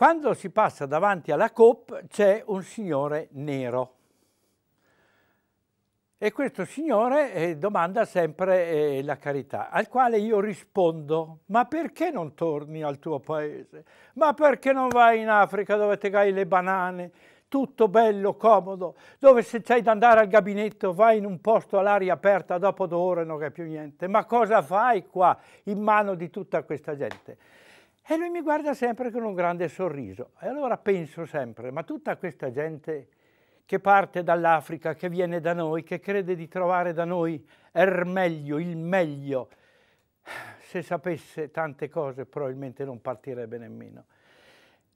Quando si passa davanti alla COP c'è un signore nero e questo signore eh, domanda sempre eh, la carità, al quale io rispondo, ma perché non torni al tuo paese? Ma perché non vai in Africa dove te hai le banane? Tutto bello, comodo, dove se c'hai da andare al gabinetto vai in un posto all'aria aperta, dopo due ore non c'è più niente. Ma cosa fai qua in mano di tutta questa gente? E lui mi guarda sempre con un grande sorriso. E allora penso sempre, ma tutta questa gente che parte dall'Africa, che viene da noi, che crede di trovare da noi il er meglio, il meglio, se sapesse tante cose probabilmente non partirebbe nemmeno.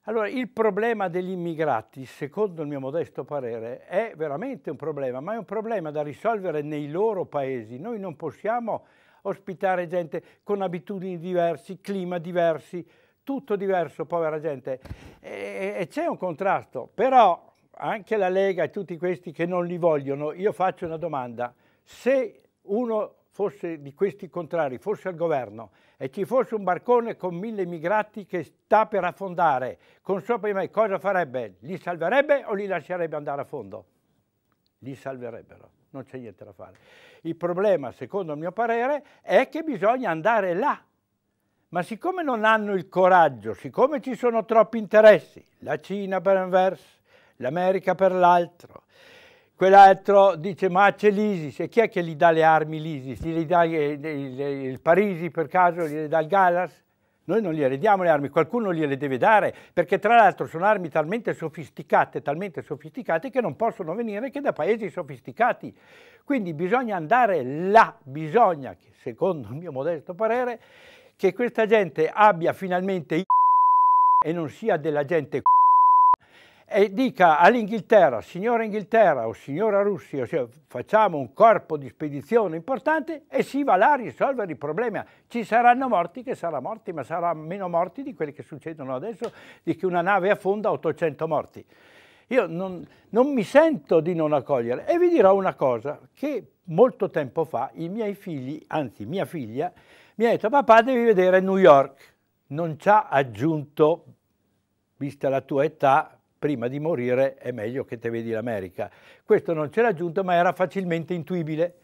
Allora, il problema degli immigrati, secondo il mio modesto parere, è veramente un problema, ma è un problema da risolvere nei loro paesi. Noi non possiamo ospitare gente con abitudini diversi, clima diversi, tutto diverso, povera gente, e, e c'è un contrasto, però anche la Lega e tutti questi che non li vogliono, io faccio una domanda, se uno fosse di questi contrari, fosse al governo e ci fosse un barcone con mille immigrati che sta per affondare, con sopra i me cosa farebbe? Li salverebbe o li lascerebbe andare a fondo? Li salverebbero, non c'è niente da fare. Il problema, secondo il mio parere, è che bisogna andare là ma siccome non hanno il coraggio, siccome ci sono troppi interessi, la Cina per un verso, l'America per l'altro, quell'altro dice ma c'è l'ISIS e chi è che gli dà le armi l'ISIS? Gli dà il, Parisi per caso, gli dà il Gallas? Noi non gliele diamo le armi, qualcuno gliele deve dare, perché tra l'altro sono armi talmente sofisticate, talmente sofisticate che non possono venire che da paesi sofisticati. Quindi bisogna andare là, bisogna, che secondo il mio modesto parere, che questa gente abbia finalmente i e non sia della gente e dica all'Inghilterra, signora Inghilterra o signora Russia, cioè, facciamo un corpo di spedizione importante e si va là a risolvere il problema. Ci saranno morti che saranno morti, ma saranno meno morti di quelli che succedono adesso, di che una nave affonda 800 morti. Io non, non mi sento di non accogliere e vi dirò una cosa che molto tempo fa i miei figli, anzi mia figlia, mi ha detto papà devi vedere New York. Non ci ha aggiunto, vista la tua età, prima di morire è meglio che te vedi l'America. Questo non ce l'ha aggiunto ma era facilmente intuibile.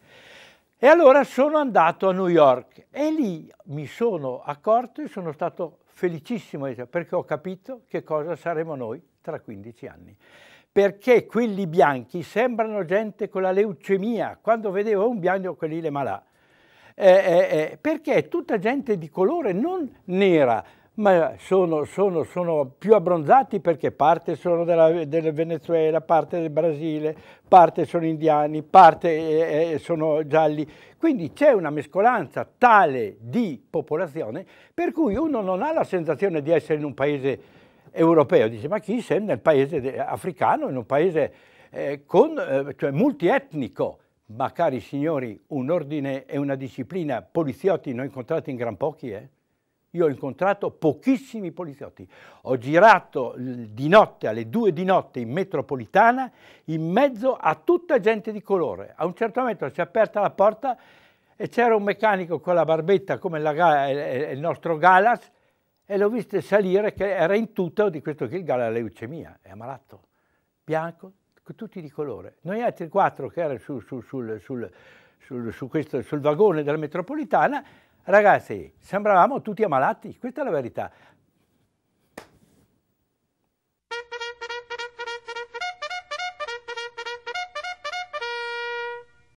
E allora sono andato a New York e lì mi sono accorto e sono stato felicissimo perché ho capito che cosa saremo noi tra 15 anni perché quelli bianchi sembrano gente con la leucemia, quando vedevo un bianco quelli le malà, eh, eh, eh, perché è tutta gente di colore non nera, ma sono, sono, sono più abbronzati perché parte sono della, del Venezuela, parte del Brasile, parte sono indiani, parte eh, eh sono gialli. Quindi c'è una mescolanza tale di popolazione per cui uno non ha la sensazione di essere in un paese europeo, dice ma chi sei nel paese africano, in un paese eh, con, eh, cioè multietnico, ma cari signori, un ordine e una disciplina, poliziotti ne ho incontrati in gran pochi, eh? Io ho incontrato pochissimi poliziotti. Ho girato di notte, alle due di notte, in metropolitana, in mezzo a tutta gente di colore. A un certo momento si è aperta la porta e c'era un meccanico con la barbetta come la, il nostro Galas, e l'ho viste salire che era in tutto di questo che il galla leucemia, è ammalato, bianco, tutti di colore. Noi altri quattro che erano su, su, sul, sul, sul, su questo, sul vagone della metropolitana, ragazzi, sembravamo tutti ammalati, questa è la verità.